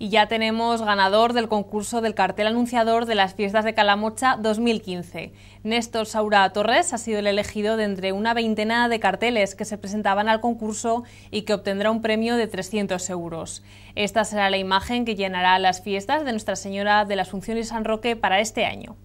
y ya tenemos ganador del concurso del cartel anunciador de las fiestas de Calamocha 2015. Néstor Saura Torres ha sido el elegido de entre una veintena de carteles que se presentaban al concurso y que obtendrá un premio de 300 euros. Esta será la imagen que llenará las fiestas de Nuestra Señora de la Asunción y San Roque para este año.